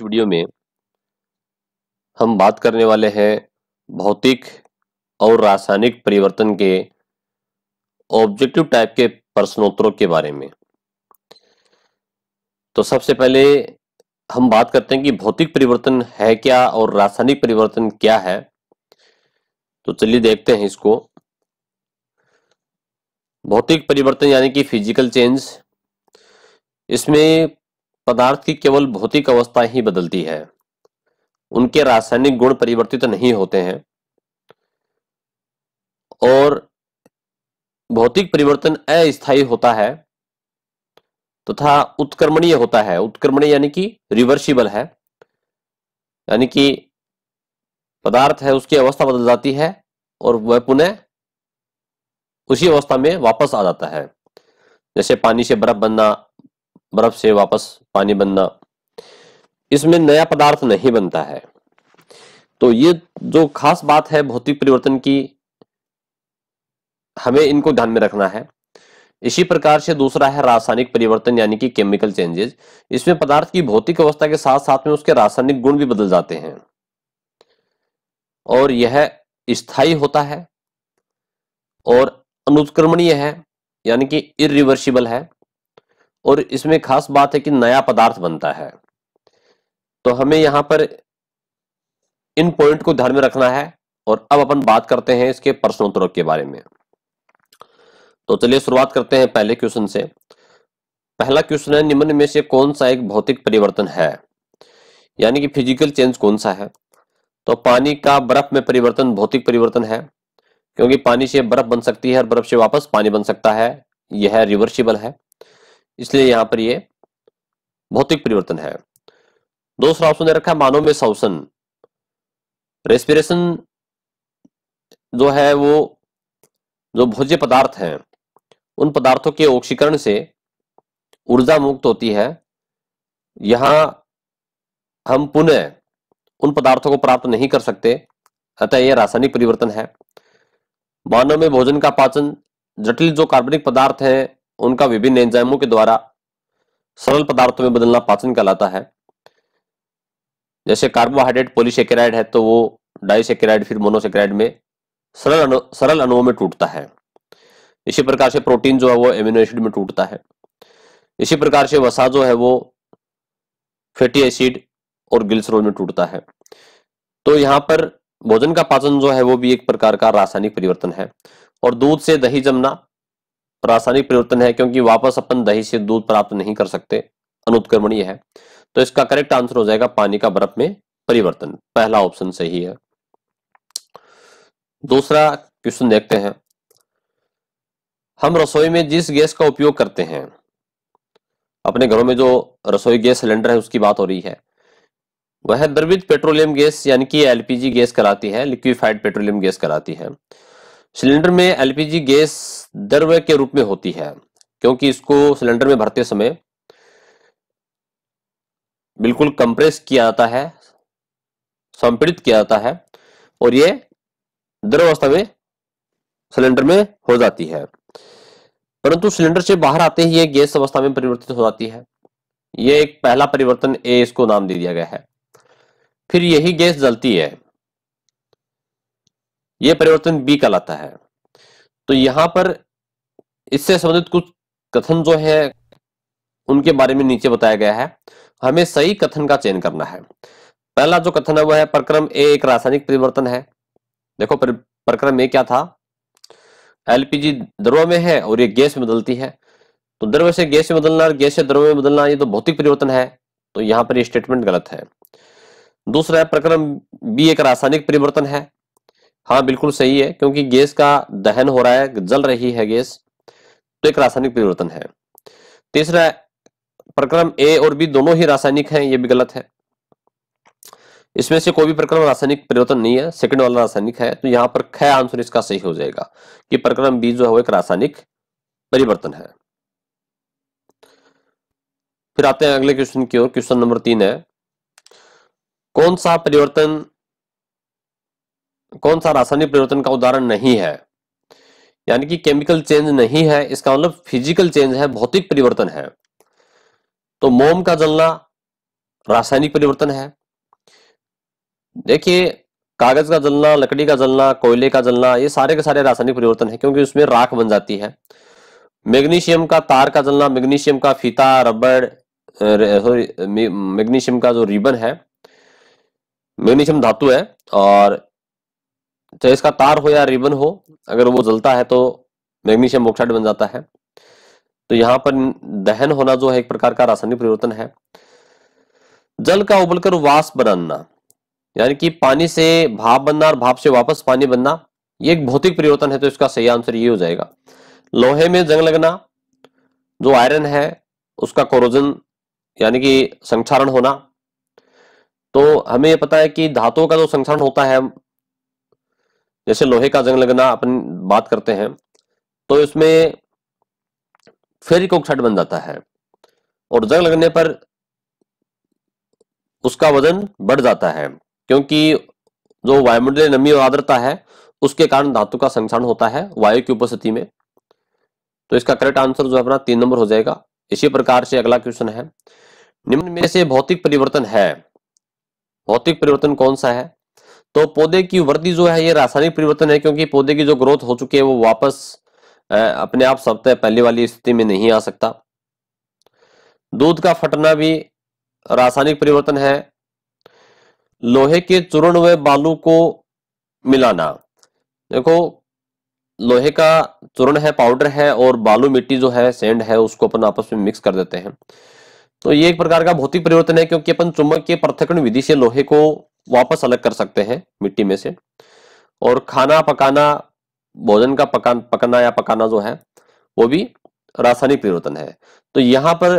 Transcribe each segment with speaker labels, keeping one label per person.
Speaker 1: इस वीडियो में हम बात करने वाले हैं भौतिक और रासायनिक परिवर्तन के ऑब्जेक्टिव टाइप के प्रश्नोत्तरों के बारे में तो सबसे पहले हम बात करते हैं कि भौतिक परिवर्तन है क्या और रासायनिक परिवर्तन क्या है तो चलिए देखते हैं इसको भौतिक परिवर्तन यानी कि फिजिकल चेंज इसमें पदार्थ की केवल भौतिक अवस्था ही बदलती है उनके रासायनिक गुण परिवर्तित नहीं होते हैं और भौतिक परिवर्तन अस्थायी होता है तथा तो उत्क्रमणीय होता है उत्क्रमणीय यानी कि रिवर्सिबल है यानी कि पदार्थ है उसकी अवस्था बदल जाती है और वह पुनः उसी अवस्था में वापस आ जाता है जैसे पानी से बर्फ बनना बर्फ से वापस पानी बनना इसमें नया पदार्थ नहीं बनता है तो ये जो खास बात है भौतिक परिवर्तन की हमें इनको ध्यान में रखना है इसी प्रकार से दूसरा है रासायनिक परिवर्तन यानी कि केमिकल चेंजेस इसमें पदार्थ की भौतिक अवस्था के साथ साथ में उसके रासायनिक गुण भी बदल जाते हैं और यह स्थायी होता है और अनुत्क्रमणीय है यानी कि इरिवर्सिबल है और इसमें खास बात है कि नया पदार्थ बनता है तो हमें यहां पर इन पॉइंट को ध्यान में रखना है और अब अपन बात करते हैं इसके प्रश्नोत्तरों के बारे में तो चलिए शुरुआत करते हैं पहले क्वेश्चन से पहला क्वेश्चन है निम्न में से कौन सा एक भौतिक परिवर्तन है यानी कि फिजिकल चेंज कौन सा है तो पानी का बर्फ में परिवर्तन भौतिक परिवर्तन है क्योंकि पानी से बर्फ बन सकती है और बर्फ से वापस पानी बन सकता है यह रिवर्सिबल है इसलिए यहां पर ये भौतिक परिवर्तन है दूसरा ऑप्शन दे रखा है मानव में सौसन रेस्पिरेशन जो है वो जो भोज्य पदार्थ हैं उन पदार्थों के ऑक्सीकरण से ऊर्जा मुक्त होती है यहां हम पुनः उन पदार्थों को प्राप्त नहीं कर सकते अतः यह रासायनिक परिवर्तन है मानव में भोजन का पाचन जटिल जो कार्बनिक पदार्थ हैं उनका विभिन्न एंजाइमों के द्वारा सरल पदार्थों में बदलना पाचन कहलाता है जैसे कार्बोहाइड्रेट पोलिसेकेराइड है तो वो डाइसेकेराइड फिर मोनोसेकेराइड में सरल अनु, सरल अणुओं में टूटता है इसी प्रकार से प्रोटीन जो है वो एमिनो एसिड में टूटता है इसी प्रकार से वसा जो है वो फैटी एसिड और ग्लिसरॉल में टूटता है तो यहाँ पर भोजन का पाचन जो है वो भी एक प्रकार का रासायनिक परिवर्तन है और दूध से दही जमना रासायनिक परिवर्तन है क्योंकि वापस अपन दही से दूध प्राप्त नहीं कर सकते अनुत्क्रमणीय है तो इसका करेक्ट आंसर हो जाएगा पानी का बर्फ में परिवर्तन पहला ऑप्शन सही है दूसरा क्वेश्चन देखते हैं हम रसोई में जिस गैस का उपयोग करते हैं अपने घरों में जो रसोई गैस सिलेंडर है उसकी बात हो रही है वह द्रवित पेट्रोलियम गैस यानी कि एलपीजी गैस कराती है लिक्विफाइड पेट्रोलियम गैस कराती है सिलेंडर में एलपीजी गैस द्रव के रूप में होती है क्योंकि इसको सिलेंडर में भरते समय बिल्कुल कंप्रेस किया जाता है संपीड़ित किया जाता है और यह द्रव अवस्था में सिलेंडर में हो जाती है परंतु सिलेंडर से बाहर आते ही यह गैस अवस्था में परिवर्तित हो जाती है यह एक पहला परिवर्तन ए इसको नाम दे दिया गया है फिर यही गैस जलती है यह परिवर्तन बी कहलाता है तो यहां पर इससे संबंधित कुछ कथन जो है उनके बारे में नीचे बताया गया है हमें सही कथन का चयन करना है पहला जो कथन है वह है प्रक्रम ए एक रासायनिक परिवर्तन है देखो प्रक्रम ए क्या था एलपीजी द्रव में है और ये गैस में बदलती है तो द्रव से गैस में बदलना और गैस से द्रव में बदलना ये तो भौतिक परिवर्तन है तो यहां पर ये स्टेटमेंट गलत है दूसरा है प्रक्रम बी एक रासायनिक परिवर्तन है हाँ बिल्कुल सही है क्योंकि गैस का दहन हो रहा है जल रही है गैस तो एक रासायनिक परिवर्तन है तीसरा प्रक्रम ए और बी दोनों ही रासायनिक हैं ये भी गलत है इसमें से कोई भी प्रक्रम रासायनिक परिवर्तन नहीं है सेकंड वाला रासायनिक है तो यहाँ पर खै आंसर इसका सही हो जाएगा कि प्रक्रम बी जो है वो एक रासायनिक परिवर्तन है फिर आते हैं अगले क्वेश्चन की ओर क्वेश्चन नंबर तीन है कौन सा परिवर्तन कौन सा रासायनिक परिवर्तन का उदाहरण नहीं है यानी कि केमिकल चेंज नहीं है इसका मतलब फिजिकल चेंज है भौतिक परिवर्तन है तो मोम का जलना रासायनिक परिवर्तन है देखिए कागज का जलना लकड़ी का जलना कोयले का जलना ये सारे के सारे रासायनिक परिवर्तन है क्योंकि उसमें राख बन जाती है मैग्नीशियम का तार का जलना मैग्नीशियम का फीता रबड़ सॉरी मैग्नीशियम का जो रिबन है मैग्नीशियम धातु है और चाहे तो इसका तार हो या रिबन हो अगर वो जलता है तो मैग्नीशियम ऑक्साइड बन जाता है तो यहाँ पर दहन होना जो है एक प्रकार का रासायनिक परिवर्तन है जल का उबलकर वास बनाना यानी कि पानी से भाप बनना और भाप से वापस पानी बनना ये एक भौतिक परिवर्तन है तो इसका सही आंसर ये हो जाएगा लोहे में जंग लगना जो आयरन है उसका कोरोजन यानी कि संक्षारण होना तो हमें यह पता है कि धातुओं का जो संक्षारण होता है जैसे लोहे का जंग लगना अपन बात करते हैं तो इसमें फेरिक ऑक्साइड बन जाता है और जंग लगने पर उसका वजन बढ़ जाता है क्योंकि जो वायुमंडल नमी और आर्द्रता है उसके कारण धातु का संक्षारण होता है वायु की उपस्थिति में तो इसका करेक्ट आंसर जो अपना तीन नंबर हो जाएगा इसी प्रकार से अगला क्वेश्चन है निम्न में से भौतिक परिवर्तन है भौतिक परिवर्तन कौन सा है तो पौधे की वृद्धि जो है ये रासायनिक परिवर्तन है क्योंकि पौधे की जो ग्रोथ हो चुकी है वो वापस अपने आप सब पहले वाली स्थिति में नहीं आ सकता दूध का फटना भी रासायनिक परिवर्तन है लोहे के चूर्ण व बालू को मिलाना देखो लोहे का चूर्ण है पाउडर है और बालू मिट्टी जो है सेंड है उसको अपन आपस में मिक्स कर देते हैं तो ये एक प्रकार का भौतिक परिवर्तन है क्योंकि अपन चुंबक के पृथकरण विधि से लोहे को वापस अलग कर सकते हैं मिट्टी में से और खाना पकाना भोजन का पका पकाना या पकाना जो है वो भी रासायनिक परिवर्तन है तो यहाँ पर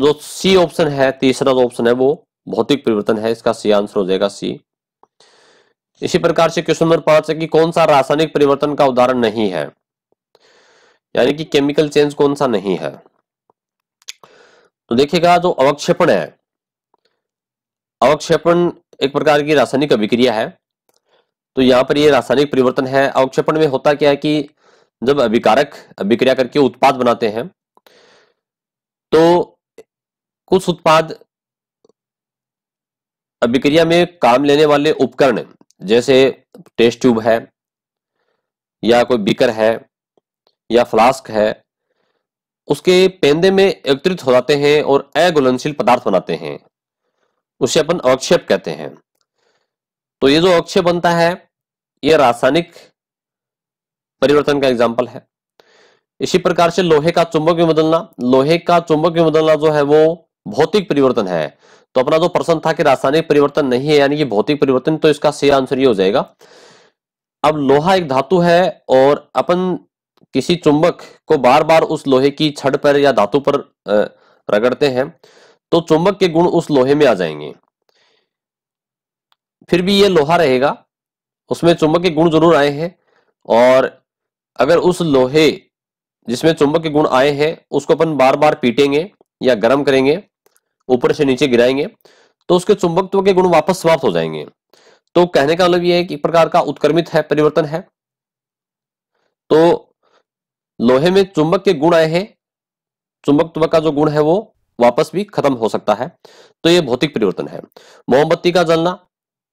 Speaker 1: जो सी ऑप्शन है तीसरा जो ऑप्शन है वो भौतिक परिवर्तन है इसका सी आंसर हो जाएगा सी इसी प्रकार से क्वेश्चन नंबर पांच है कि कौन सा रासायनिक परिवर्तन का उदाहरण नहीं है यानी कि केमिकल चेंज कौन सा नहीं है तो देखिएगा जो अवक्षेपण है अवक्षेपण एक प्रकार की रासायनिक अभिक्रिया है तो यहाँ पर यह रासायनिक परिवर्तन है अवक्षेपण में होता क्या है कि जब अभिकारक अभिक्रिया करके उत्पाद बनाते हैं तो कुछ उत्पाद अभिक्रिया में काम लेने वाले उपकरण जैसे टेस्ट ट्यूब है या कोई बीकर है या फ्लास्क है उसके पेंदे में एकत्रित हो जाते हैं और अघुलनशील पदार्थ बनाते हैं उसे अपन अवक्षेप कहते हैं तो ये जो अवक्षेप बनता है ये रासायनिक परिवर्तन का एग्जाम्पल है इसी प्रकार से लोहे का चुंबक में बदलना लोहे का चुंबक में बदलना जो है वो भौतिक परिवर्तन है तो अपना जो प्रश्न था कि रासायनिक परिवर्तन नहीं है यानी कि भौतिक परिवर्तन तो इसका सही आंसर ये हो जाएगा अब लोहा एक धातु है और अपन किसी चुंबक को बार बार उस लोहे की छड़ पर या धातु पर रगड़ते हैं तो चुंबक के गुण उस लोहे में आ जाएंगे फिर भी ये लोहा रहेगा उसमें चुंबक के गुण जरूर आए हैं और अगर उस लोहे जिसमें चुंबक के गुण आए हैं उसको अपन बार बार पीटेंगे या गर्म करेंगे ऊपर से नीचे गिराएंगे तो उसके चुंबकत्व के गुण वापस समाप्त हो जाएंगे तो कहने का मतलब यह है कि एक प्रकार का उत्क्रमित है परिवर्तन है तो लोहे में चुंबक के गुण आए हैं चुंबकत्व का जो गुण है वो वापस भी खत्म हो सकता है तो ये भौतिक परिवर्तन है मोमबत्ती का जलना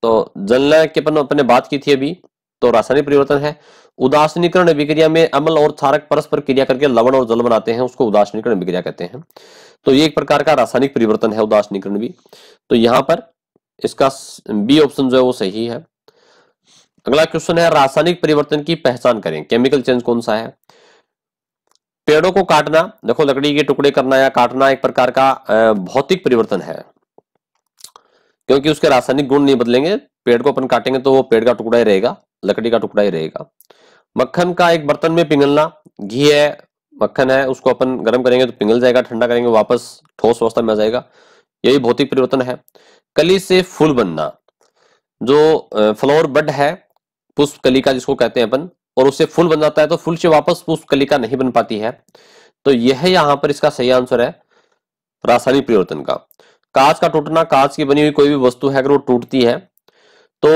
Speaker 1: तो जलना के अपन अपने बात की थी अभी तो रासायनिक परिवर्तन है उदासनीकरण विक्रिया में अमल और क्षारक परस्पर क्रिया करके लवण और जल बनाते हैं उसको उदासनीकरण विक्रिया कहते हैं तो ये एक प्रकार का रासायनिक परिवर्तन है उदासनीकरण भी तो यहाँ पर इसका बी ऑप्शन जो है वो सही है अगला क्वेश्चन है रासायनिक परिवर्तन की पहचान करें केमिकल चेंज कौन सा है पेड़ों को काटना देखो लकड़ी के टुकड़े करना या काटना एक प्रकार का भौतिक परिवर्तन है क्योंकि उसके रासायनिक गुण नहीं बदलेंगे पेड़ को अपन काटेंगे तो वो पेड़ का टुकड़ा ही रहेगा लकड़ी का टुकड़ा ही रहेगा मक्खन का एक बर्तन में पिघलना घी है मक्खन है उसको अपन गर्म करेंगे तो पिघल जाएगा ठंडा करेंगे वापस ठोस अवस्था में आ जाएगा यही भौतिक परिवर्तन है कली से फूल बनना जो फ्लोर बड है पुष्प कली का जिसको कहते हैं अपन और उससे फुल बन जाता है तो फुल से वापस पुष्पकलिका नहीं बन पाती है तो यह यहां पर इसका सही आंसर है रासायनिक परिवर्तन का कांच का टूटना कांच की बनी हुई कोई भी वस्तु है अगर वो टूटती है तो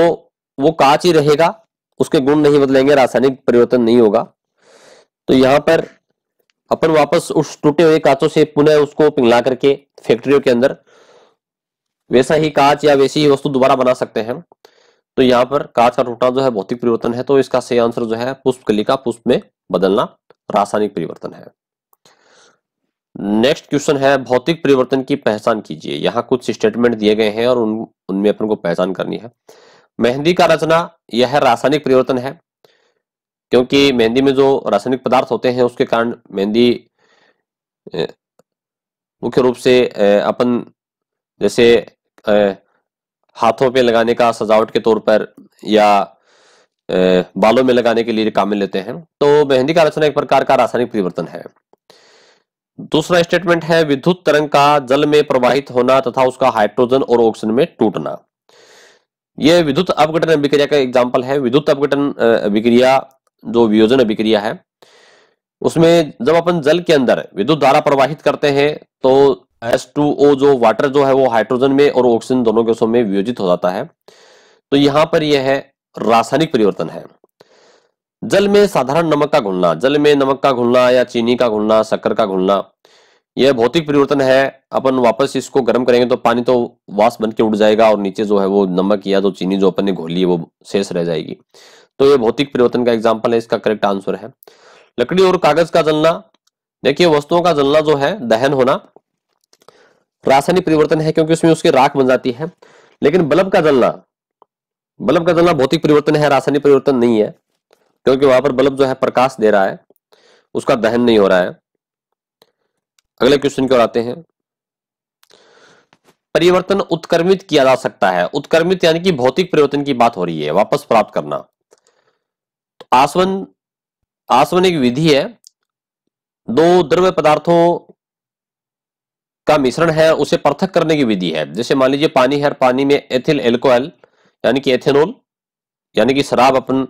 Speaker 1: वो कांच ही रहेगा उसके गुण नहीं बदलेंगे रासायनिक परिवर्तन नहीं होगा तो यहां पर अपन वापस उस टूटे हुए कांचों से पुनः उसको पिघला करके फैक्ट्रियों के अंदर वैसा ही कांच या वैसी ही वस्तु दोबारा बना सकते हैं तो यहाँ पर कांच का टूटना जो है भौतिक परिवर्तन है तो इसका सही आंसर जो है पुष्प कली का पुष्प में बदलना रासायनिक परिवर्तन है नेक्स्ट क्वेश्चन है भौतिक परिवर्तन की पहचान कीजिए यहाँ कुछ स्टेटमेंट दिए गए हैं और उन उनमें अपन को पहचान करनी है मेहंदी का रचना यह रासायनिक परिवर्तन है क्योंकि मेहंदी में जो रासायनिक पदार्थ होते हैं उसके कारण मेहंदी मुख्य रूप से अपन जैसे हाथों पे लगाने का सजावट के तौर पर या बालों में लगाने के लिए काम में लेते हैं तो मेहंदी का रचना एक प्रकार का रासायनिक परिवर्तन है दूसरा स्टेटमेंट है विद्युत तरंग का जल में प्रवाहित होना तथा उसका हाइड्रोजन और ऑक्सीजन में टूटना यह विद्युत अपघटन अभिक्रिया का एग्जाम्पल है विद्युत अपघटन अभिक्रिया जो वियोजन अभिक्रिया है उसमें जब अपन जल के अंदर विद्युत धारा प्रवाहित करते हैं तो ओ जो वाटर जो है वो हाइड्रोजन में और ऑक्सीजन दोनों के में वियोजित हो जाता है तो यहां पर यह है रासायनिक परिवर्तन है जल में साधारण नमक का घुलना जल में नमक का घुलना या चीनी का घुलना शक्कर का घुलना यह भौतिक परिवर्तन है अपन वापस इसको गर्म करेंगे तो पानी तो वास बन के उड़ जाएगा और नीचे जो है वो नमक या जो चीनी जो अपन ने घोली है वो शेष रह जाएगी तो यह भौतिक परिवर्तन का एग्जाम्पल है इसका करेक्ट आंसर है लकड़ी और कागज का जलना देखिए वस्तुओं का जलना जो है दहन होना रासायनिक परिवर्तन है क्योंकि उसमें उसकी राख बन जाती है लेकिन बल्ब का जलना बल्ब का जलना भौतिक परिवर्तन है रासायनिक परिवर्तन नहीं है क्योंकि वहां पर बल्ब जो है प्रकाश दे रहा है उसका दहन नहीं हो रहा है अगले क्वेश्चन की ओर आते हैं परिवर्तन उत्कर्मित किया जा सकता है उत्कर्मित यानी कि भौतिक परिवर्तन की बात हो रही है वापस प्राप्त करना तो आसवन आसवन एक विधि है दो द्रव्य पदार्थों का मिश्रण है उसे पृथक करने की विधि है जैसे मान लीजिए पानी है पानी में एथिल एल्कोहल यानी कि एथेनॉल यानी कि शराब अपन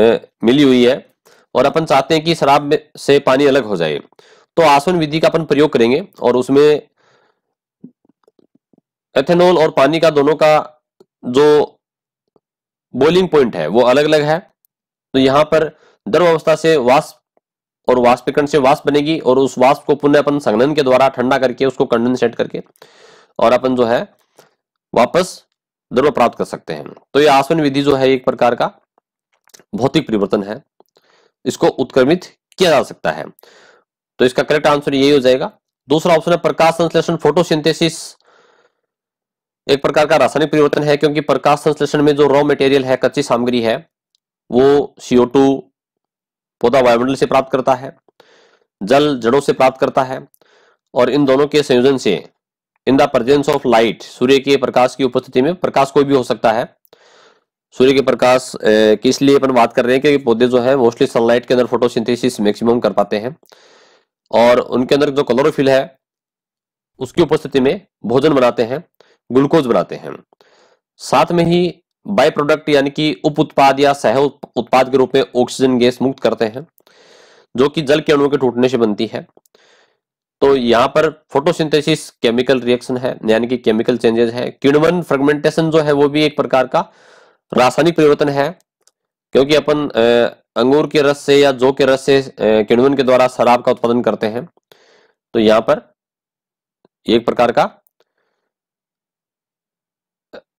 Speaker 1: ए, मिली हुई है और अपन चाहते हैं कि शराब से पानी अलग हो जाए तो आसवन विधि का अपन प्रयोग करेंगे और उसमें एथेनॉल और पानी का दोनों का जो बोलिंग पॉइंट है वो अलग अलग है तो यहां पर द्रव अवस्था से वाष्प और वाष्पीकरण से वाष्प बनेगी और उस वाष्प को पुनः अपन संघनन के द्वारा ठंडा करके उसको कंडेंसेट करके और अपन जो है वापस द्रव प्राप्त कर सकते हैं तो ये आसवन विधि जो है एक प्रकार का भौतिक परिवर्तन है इसको उत्क्रमित किया जा सकता है तो इसका करेक्ट आंसर यही हो जाएगा दूसरा ऑप्शन है प्रकाश संश्लेषण फोटोसिंथेसिस एक प्रकार का रासायनिक परिवर्तन है क्योंकि प्रकाश संश्लेषण में जो रॉ मटेरियल है कच्ची सामग्री है वो CO2 पौधा वायुमंडल से प्राप्त करता है जल जड़ों से प्राप्त करता है और इन दोनों के संयोजन से in the presence of light सूर्य के प्रकाश की उपस्थिति में प्रकाश कोई भी हो सकता है सूर्य के प्रकाश की इसलिए अपन बात कर रहे हैं क्योंकि पौधे जो है मोस्टली सनलाइट के अंदर फोटोसिंथेसिस मैक्सिमम कर पाते हैं और उनके अंदर जो क्लोरोफिल है उसकी उपस्थिति में भोजन बनाते हैं ग्लूकोज बनाते हैं साथ में ही बाय प्रोडक्ट यानी कि उप उत्पाद या सह उत्पाद के रूप में ऑक्सीजन गैस मुक्त करते हैं जो कि जल के अणुओं के टूटने से बनती है तो यहाँ पर फोटोसिंथेसिस केमिकल रिएक्शन है यानी कि केमिकल चेंजेस है किणवन फ्रेगमेंटेशन जो है वो भी एक प्रकार का रासायनिक परिवर्तन है क्योंकि अपन अंगूर के रस से या जो के रस से किणवन के द्वारा शराब का उत्पादन करते हैं तो यहाँ पर एक प्रकार का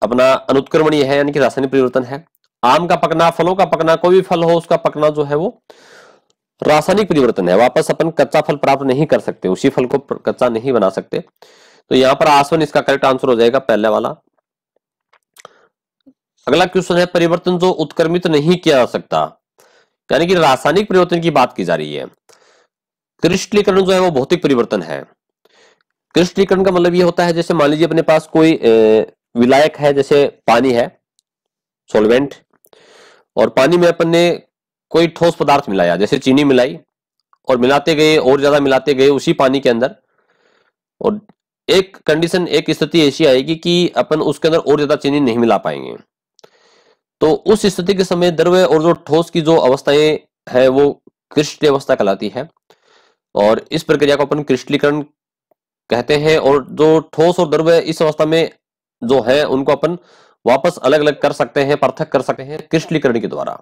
Speaker 1: अपना अनुत्क्रमणीय है यानी कि रासायनिक परिवर्तन है आम का पकना फलों का पकना कोई भी फल हो उसका पकना जो है वो रासायनिक परिवर्तन है वापस अपन कच्चा फल प्राप्त नहीं कर सकते उसी फल को कच्चा नहीं बना सकते तो यहां पर आसवन इसका करेक्ट आंसर हो जाएगा पहले वाला अगला क्वेश्चन है परिवर्तन जो उत्क्रमित नहीं किया जा सकता यानी कि रासायनिक परिवर्तन की बात की जा रही है क्रिस्टलीकरण जो है वो भौतिक परिवर्तन है कृष्टलीकरण का मतलब ये होता है जैसे मान लीजिए अपने पास कोई विलायक है जैसे पानी है सोलवेंट और पानी में अपन ने कोई ठोस पदार्थ मिलाया जैसे चीनी मिलाई और मिलाते गए और ज्यादा मिलाते गए उसी पानी के अंदर और एक कंडीशन एक स्थिति ऐसी आएगी कि अपन उसके अंदर और ज्यादा चीनी नहीं मिला पाएंगे तो उस स्थिति के समय द्रव्य और जो ठोस की जो अवस्थाएं है वो कृष्ण अवस्था कहलाती है और इस प्रक्रिया को अपन कृष्णीकरण कहते हैं और जो ठोस और द्रव्य इस अवस्था में जो है उनको अपन वापस अलग अलग कर सकते हैं पृथक कर सकते हैं कृष्णीकरण के द्वारा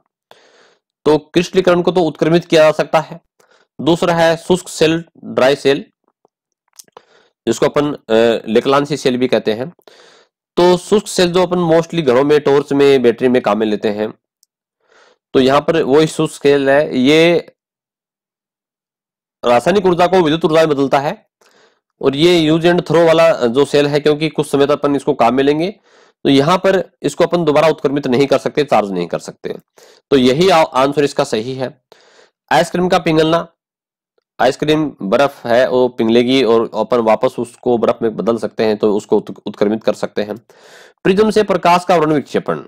Speaker 1: तो कृष्णीकरण को तो उत्क्रमित किया जा सकता है दूसरा है शुष्क सेल ड्राई सेल जिसको अपन लेकलांसी सेल भी कहते हैं तो शुष्क सेल जो अपन मोस्टली घरों में टोर्च में बैटरी में काम में लेते हैं तो यहाँ पर वो शुष्क सेल है ये रासायनिक ऊर्जा को विद्युत ऊर्जा में बदलता है और ये यूज एंड थ्रो वाला जो सेल है क्योंकि कुछ समय तक अपन इसको काम में लेंगे तो यहाँ पर इसको अपन दोबारा उत्क्रमित नहीं कर सकते चार्ज नहीं कर सकते तो यही आंसर इसका सही है आइसक्रीम का पिघलना आइसक्रीम बर्फ है वो पिघलेगी और अपन वापस उसको बर्फ में बदल सकते हैं तो उसको उत्क्रमित कर सकते हैं प्रिज्म से प्रकाश का वर्ण विक्षेपण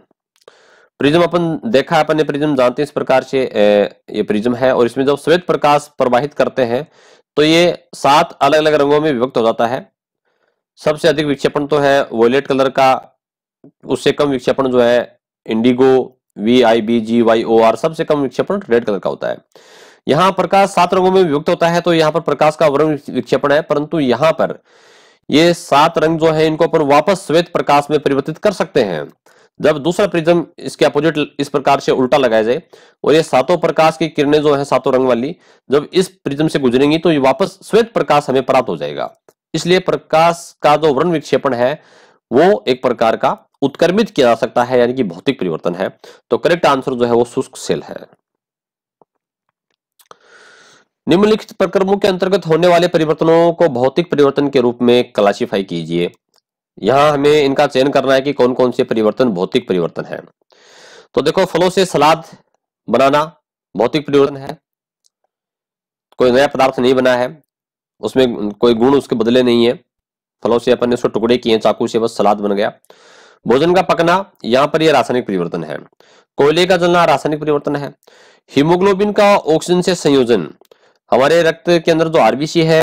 Speaker 1: प्रिज्म अपन देखा है अपन ये प्रिज्म जानते हैं इस प्रकार से ये प्रिज्म है और इसमें जब श्वेत प्रकाश प्रवाहित करते हैं तो ये सात अलग अलग रंगों में विभक्त हो जाता है सबसे अधिक विक्षेपण तो है वॉयलेट कलर का उससे कम विक्षेपण जो है indigo V I B G Y O R सबसे कम विक्षेपण रेड कलर का होता है यहाँ प्रकाश सात रंगों में विभक्त होता है तो यहाँ पर प्रकाश का वर्ण विक्षेपण है परंतु यहाँ पर ये सात रंग जो है इनको अपन वापस श्वेत प्रकाश में परिवर्तित कर सकते हैं जब दूसरा प्रिज्म इसके अपोजिट इस प्रकार से उल्टा लगाया जाए और ये सातों प्रकाश की किरणें जो है सातों रंग वाली जब इस प्रिज्म से गुजरेंगी तो ये वापस श्वेत प्रकाश हमें प्राप्त हो जाएगा इसलिए प्रकाश का जो वर्ण विक्षेपण है वो एक प्रकार का उत्कर्मित किया जा सकता है यानी कि भौतिक परिवर्तन है तो करेक्ट आंसर जो है वो शुष्क सेल है निम्नलिखित प्रक्रमों के अंतर्गत होने वाले परिवर्तनों को भौतिक परिवर्तन के रूप में क्लासिफाई कीजिए यहां हमें इनका चयन करना है कि कौन कौन से परिवर्तन भौतिक परिवर्तन है तो देखो फलों से सलाद बनाना भौतिक परिवर्तन है कोई नया पदार्थ नहीं बना है उसमें कोई गुण उसके बदले नहीं है फलों से अपन ने उसको टुकड़े किए चाकू से बस सलाद बन गया भोजन का पकना यहाँ पर यह रासायनिक परिवर्तन है कोयले का जलना रासायनिक परिवर्तन है हीमोग्लोबिन का ऑक्सीजन से संयोजन हमारे रक्त के अंदर जो आरबीसी है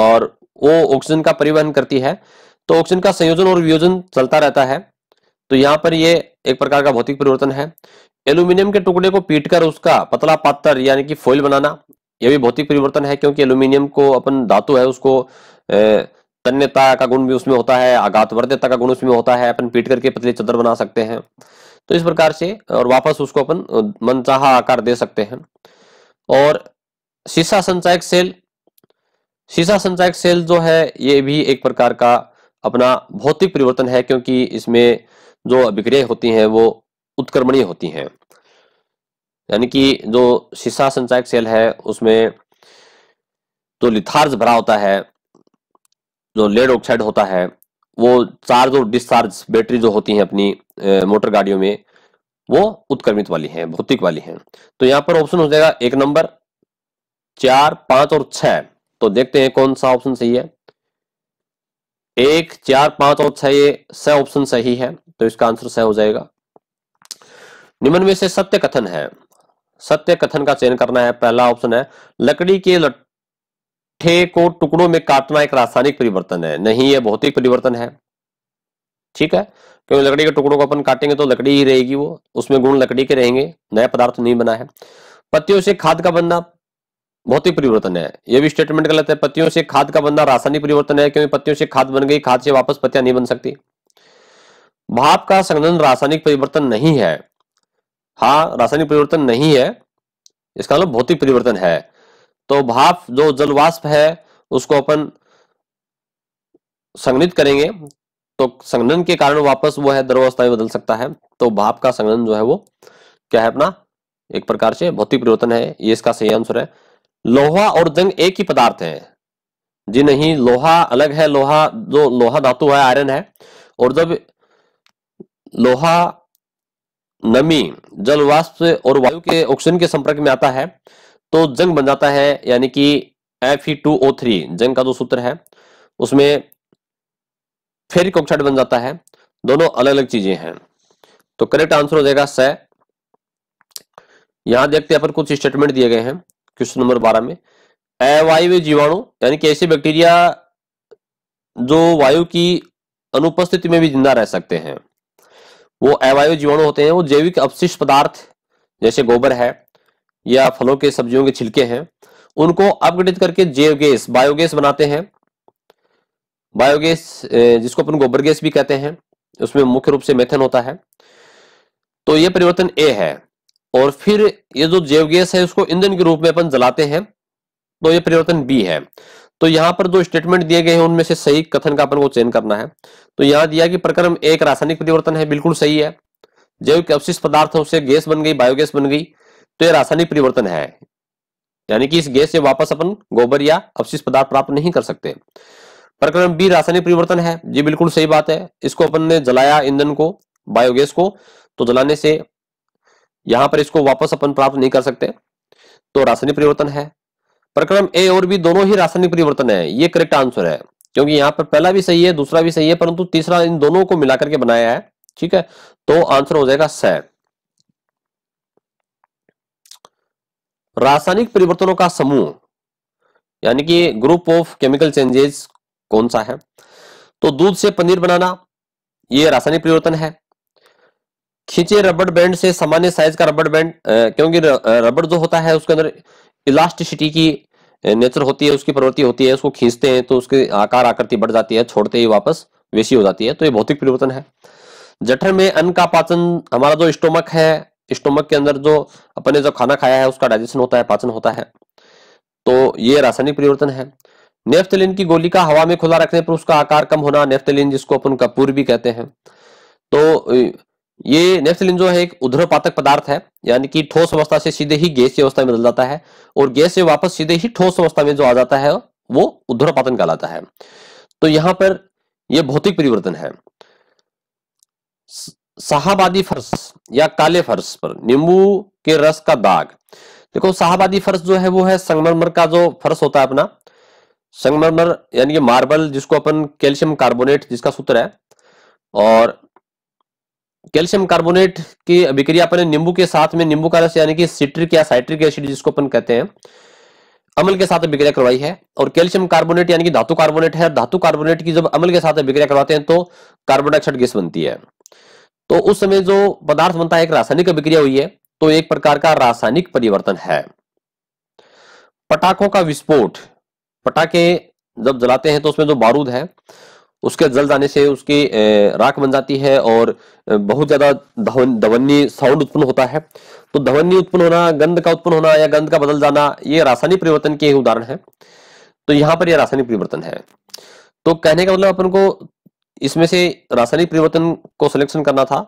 Speaker 1: और वो ऑक्सीजन का परिवहन करती है तो ऑक्सीजन का संयोजन और वियोजन चलता रहता है तो यहाँ पर ये एक प्रकार का भौतिक परिवर्तन है एल्यूमिनियम के टुकड़े को पीटकर उसका पतला पात्र यानी कि फॉइल बनाना यह भी भौतिक परिवर्तन है क्योंकि एल्यूमिनियम को अपन धातु है उसको तन्यता का गुण भी उसमें होता है आघातवर्ध्यता का गुण उसमें होता है अपन पीट करके पतली चदर बना सकते हैं तो इस प्रकार से और वापस उसको अपन मनचाह आकार दे सकते हैं और शीशा संचायक सेल शीशा संचायक सेल जो है ये भी एक प्रकार का अपना भौतिक परिवर्तन है क्योंकि इसमें जो अभिक्रिया होती हैं वो उत्क्रमणीय होती हैं यानी कि जो शीशा संचायक सेल है उसमें जो लिथार्ज भरा होता है जो लेड ऑक्साइड होता है वो चार्ज और डिस्चार्ज बैटरी जो होती है अपनी मोटर गाड़ियों में वो उत्क्रमित वाली है भौतिक वाली है तो यहाँ पर ऑप्शन हो जाएगा एक नंबर चार पांच और छह तो देखते हैं कौन सा ऑप्शन सही है एक चार पांच और छह ये स ऑप्शन सही है तो इसका आंसर स हो जाएगा निम्न में से सत्य कथन है सत्य कथन का चयन करना है पहला ऑप्शन है लकड़ी के लट्ठे को टुकड़ों में काटना एक रासायनिक परिवर्तन है नहीं यह भौतिक परिवर्तन है ठीक है क्योंकि लकड़ी के टुकड़ों को अपन काटेंगे तो लकड़ी ही रहेगी वो उसमें गुण लकड़ी के रहेंगे नया पदार्थ नहीं बना है पत्तियों से खाद का बनना भौतिक परिवर्तन है यह भी स्टेटमेंट गलत है पत्तियों से खाद का बनना रासायनिक परिवर्तन है क्योंकि पत्तियों से खाद बन गई खाद से वापस पत्तियां नहीं बन सकती भाप का संघनन रासायनिक परिवर्तन नहीं है हाँ रासायनिक परिवर्तन नहीं है इसका मतलब भौतिक परिवर्तन है तो भाप जो जलवाष्प है उसको अपन संघनित करेंगे तो संगणन के कारण वापस वो है द्रवस्था में बदल सकता है तो भाप का संघनन जो है वो क्या है अपना एक प्रकार से भौतिक परिवर्तन है ये इसका सही आंसर है लोहा और जंग एक ही पदार्थ है जी नहीं लोहा अलग है लोहा जो लोहा धातु है आयरन है और जब लोहा नमी जल वाष्प और वायु के ऑक्सीजन के संपर्क में आता है तो जंग बन जाता है यानी कि F E two O three जंग का जो सूत्र है उसमें फेरिक ऑक्साइड बन जाता है दोनों अलग अलग चीजें हैं तो करेक्ट आंसर हो जाएगा स यहां देखते हैं पर कुछ स्टेटमेंट दिए गए हैं क्वेश्चन नंबर बारह में अवायु जीवाणु यानी कि ऐसे बैक्टीरिया जो वायु की अनुपस्थिति में भी जिंदा रह सकते हैं वो अवायु जीवाणु होते हैं वो जैविक अपशिष्ट पदार्थ जैसे गोबर है या फलों के सब्जियों के छिलके हैं उनको अपगठित करके जैव गैस बायोगैस बनाते हैं बायोगैस जिसको अपन गोबर गैस भी कहते हैं उसमें मुख्य रूप से मेथन होता है तो यह परिवर्तन ए है और फिर ये जो जैव गैस है उसको ईंधन के रूप में अपन जलाते हैं तो ये परिवर्तन बी है तो यहाँ पर जो स्टेटमेंट दिए गए हैं उनमें से सही कथन का अपन को चयन करना है तो यहाँ दिया कि प्रक्रम एक रासायनिक परिवर्तन है बिल्कुल सही है जैव अवशिष्ट पदार्थ है उससे गैस बन गई बायोगैस बन गई तो यह रासायनिक परिवर्तन है यानी कि इस गैस से वापस अपन गोबर या अवशिष्ट पदार्थ प्राप्त नहीं कर सकते प्रक्रम बी रासायनिक परिवर्तन है जी बिल्कुल सही बात है इसको अपन ने जलाया ईंधन को बायोगैस को तो जलाने से यहां पर इसको वापस अपन प्राप्त नहीं कर सकते तो रासायनिक परिवर्तन है प्रक्रम ए और बी दोनों ही रासायनिक परिवर्तन है ये करेक्ट आंसर है क्योंकि यहाँ पर पहला भी सही है दूसरा भी सही है परंतु तीसरा इन दोनों को मिलाकर के बनाया है ठीक है तो आंसर हो जाएगा स रासायनिक परिवर्तनों का समूह यानी कि ग्रुप ऑफ केमिकल चेंजेस कौन सा है तो दूध से पनीर बनाना ये रासायनिक परिवर्तन है खींचे रबड़ बैंड से सामान्य साइज का रबड़ बैंड क्योंकि रबड़ जो होता है उसके अंदर इलास्टिसिटी की नेचर होती है उसकी प्रवृत्ति होती है उसको खींचते हैं तो उसके आकार आकृति बढ़ जाती है छोड़ते ही वापस वैसी हो जाती है तो ये भौतिक परिवर्तन है जठर में अन्न का पाचन हमारा जो स्टोमक है स्टोमक के अंदर जो अपने जो खाना खाया है उसका डाइजेशन होता है पाचन होता है तो ये रासायनिक परिवर्तन है नेफ्थलिन की गोली का हवा में खुला रखने पर उसका आकार कम होना नेफ्थलिन जिसको अपन कपूर भी कहते हैं तो ये नेफ्थलिन जो है एक उधर पातक पदार्थ है यानी कि ठोस अवस्था से सीधे ही गैसीय अवस्था में बदल जाता है और गैस से वापस सीधे ही ठोस अवस्था में जो आ जाता है वो उधर पातन कहलाता है तो यहां पर यह भौतिक परिवर्तन है साहबादी फर्श या काले फर्श पर नींबू के रस का दाग देखो साहबादी फर्श जो है वो है संगमरमर का जो फर्श होता है अपना संगमरमर यानी कि मार्बल जिसको अपन कैल्शियम कार्बोनेट जिसका सूत्र है और कैल्शियम कार्बोनेट की अभिक्रिया अपने नींबू के साथ में नींबू का रस यानी कि सिट्रिक या साइट्रिक एसिड जिसको अपन कहते हैं अमल के साथ अभिक्रिया करवाई है और कैल्शियम कार्बोनेट यानी कि धातु कार्बोनेट है धातु कार्बोनेट की जब अमल के साथ अभिक्रिया करवाते हैं तो कार्बन डाइऑक्साइड गैस बनती है तो उस समय जो पदार्थ बनता है एक रासायनिक अभिक्रिया हुई है तो एक प्रकार का रासायनिक परिवर्तन है पटाखों का विस्फोट पटाखे जब जलाते हैं तो उसमें जो बारूद है उसके जल जाने से उसकी राख बन जाती है और बहुत ज्यादा धवनी साउंड उत्पन्न होता है तो धवनी उत्पन्न होना गंध का उत्पन्न होना या गंध का बदल जाना ये रासायनिक परिवर्तन के उदाहरण है तो यहाँ पर यह रासायनिक परिवर्तन है तो कहने का मतलब अपन को इसमें से रासायनिक परिवर्तन को सिलेक्शन करना था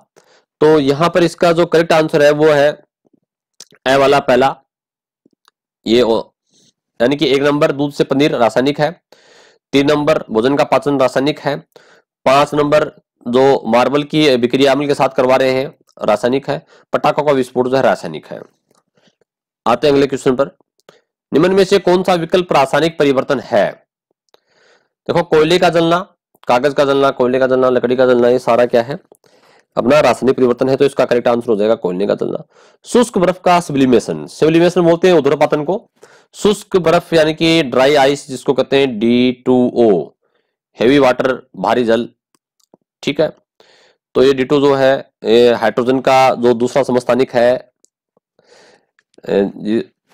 Speaker 1: तो यहाँ पर इसका जो करेक्ट आंसर है वो है ए वाला पहला ये यानी कि एक नंबर दूध से पनीर रासायनिक है तीन नंबर भोजन का पाचन रासायनिक है पांच नंबर जो मार्बल की विक्रिया अम्ल के साथ करवा रहे हैं रासायनिक है पटाखों का विस्फोट जो है रासायनिक है आते हैं अगले क्वेश्चन पर निम्न में से कौन सा विकल्प रासायनिक परिवर्तन है देखो कोयले का जलना कागज का जलना कोयले का जलना लकड़ी का जलना ये सारा क्या है अपना रासायनिक परिवर्तन है तो इसका करेक्ट आंसर हो जाएगा कोयले का जलना शुष्क बर्फ का सिविलिमेशन सिविलिमेशन बोलते हैं उधर को शुष्क बर्फ यानी कि ड्राई आइस जिसको कहते हैं D two O heavy water भारी जल ठीक है तो ये डी टू जो है हाइड्रोजन का जो दूसरा समस्थानिक है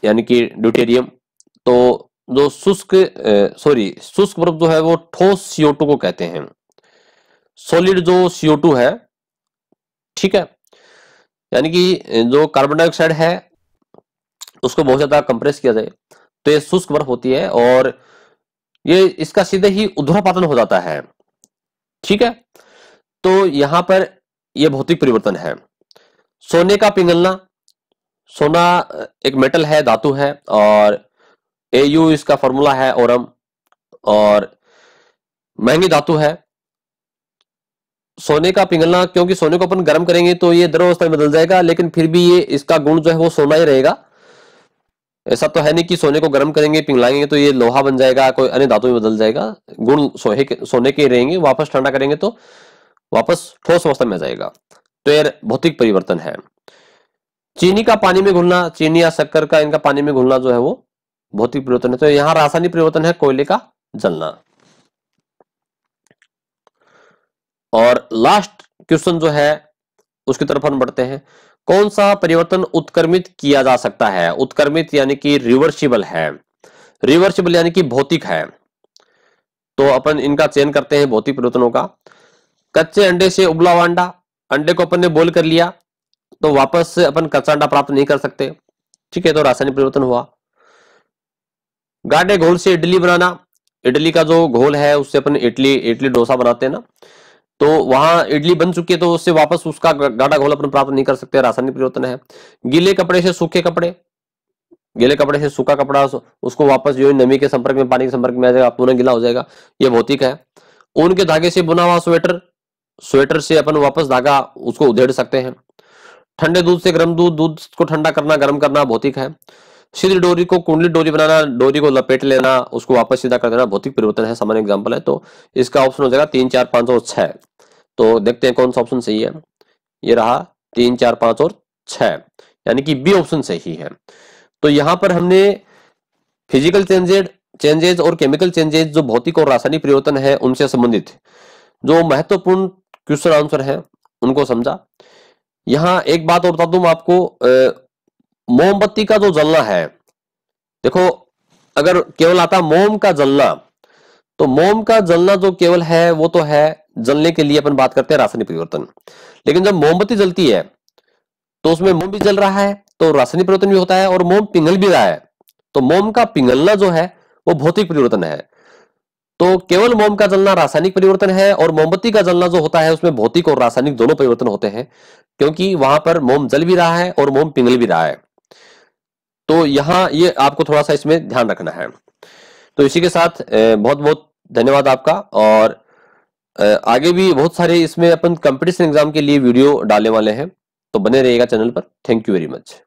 Speaker 1: यानी कि ड्यूटेरियम तो जो शुष्क सॉरी शुष्क बर्फ जो है वो ठोस सीओ टू को कहते हैं सॉलिड जो सीओ टू है ठीक है यानी कि जो कार्बन डाइऑक्साइड है उसको बहुत ज्यादा कंप्रेस किया जाए तो ये शुष्क बर्फ होती है और ये इसका सीधे ही उध्रपातन हो जाता है ठीक है तो यहां पर यह भौतिक परिवर्तन है सोने का पिंगलना सोना एक मेटल है धातु है और ए यू इसका फॉर्मूला है ओरम और महंगी धातु है सोने का पिंगलना क्योंकि सोने को अपन गर्म करेंगे तो ये द्रव अवस्था में बदल जाएगा लेकिन फिर भी ये इसका गुण जो है वो सोना ही रहेगा ऐसा तो है नहीं कि सोने को गर्म करेंगे पिघलाएंगे तो ये लोहा बन जाएगा कोई अन्य धातु में बदल जाएगा गुण सोहे के सोने के रहेंगे वापस ठंडा करेंगे तो वापस ठोस अवस्था में जाएगा तो यह भौतिक परिवर्तन है चीनी का पानी में घुलना चीनी या शक्कर का इनका पानी में घुलना जो है वो भौतिक परिवर्तन है तो यहां रासायनिक परिवर्तन है कोयले का जलना और लास्ट क्वेश्चन जो है उसकी तरफ हम बढ़ते हैं कौन सा परिवर्तन उत्क्रमित किया जा सकता है उत्क्रमित यानी कि रिवर्सिबल है रिवर्सिबल यानी कि भौतिक है तो अपन इनका चयन करते हैं भौतिक परिवर्तनों का कच्चे अंडे से उबला हुआ अंडा अंडे को अपन ने बोल कर लिया तो वापस से अपन कच्चा अंडा प्राप्त नहीं कर सकते ठीक है तो रासायनिक परिवर्तन हुआ गाढ़े घोल से इडली बनाना इडली का जो घोल है उससे अपन इडली इडली डोसा बनाते हैं ना तो वहां इडली बन चुकी है तो उससे वापस उसका गाढ़ा अपन प्राप्त नहीं कर सकते रासायनिक परिवर्तन है गीले कपड़े से सूखे कपड़े गीले कपड़े से सूखा कपड़ा उसको वापस जो नमी के संपर्क में पानी के संपर्क में आ जाएगा पुनः गीला हो जाएगा यह भौतिक है ऊन के धागे से बुना हुआ स्वेटर स्वेटर से अपन वापस धागा उसको उधेड़ सकते हैं ठंडे दूध से गर्म दूध दूध को ठंडा करना गर्म करना भौतिक है सीधी डोरी को कुंडली डोरी बनाना डोरी को लपेट लेना उसको वापस सीधा कर देना भौतिक परिवर्तन है सामान्य एग्जाम्पल है तो इसका ऑप्शन हो जाएगा तीन चार पांच और छह तो देखते हैं कौन सा ऑप्शन सही है ये रहा तीन चार पांच और छह यानी कि बी ऑप्शन सही है तो यहां पर हमने फिजिकल चेंजेड चेंजेज और केमिकल चेंजेज जो भौतिक और रासायनिक परिवर्तन है उनसे संबंधित जो महत्वपूर्ण क्वेश्चन आंसर है उनको समझा यहाँ एक बात और बता दूं आपको मोमबत्ती का जो जलना है देखो अगर केवल आता मोम का जलना तो मोम का जलना जो केवल है वो तो है जलने के लिए अपन बात करते हैं रासायनिक परिवर्तन लेकिन जब मोमबत्ती जलती है तो उसमें मोम भी जल रहा है तो रासायनिक परिवर्तन भी होता है और मोम पिंगल भी रहा है तो मोम का पिंगलना जो है वो भौतिक परिवर्तन है तो केवल मोम का जलना रासायनिक परिवर्तन है और मोमबत्ती का जलना जो होता है उसमें भौतिक और रासायनिक दोनों परिवर्तन होते हैं क्योंकि वहां पर मोम जल भी रहा है और मोम पिंगल भी रहा है तो यहाँ ये आपको थोड़ा सा इसमें ध्यान रखना है तो इसी के साथ बहुत बहुत धन्यवाद आपका और आगे भी बहुत सारे इसमें अपन कंपटीशन एग्जाम के लिए वीडियो डालने वाले हैं तो बने रहिएगा चैनल पर थैंक यू वेरी मच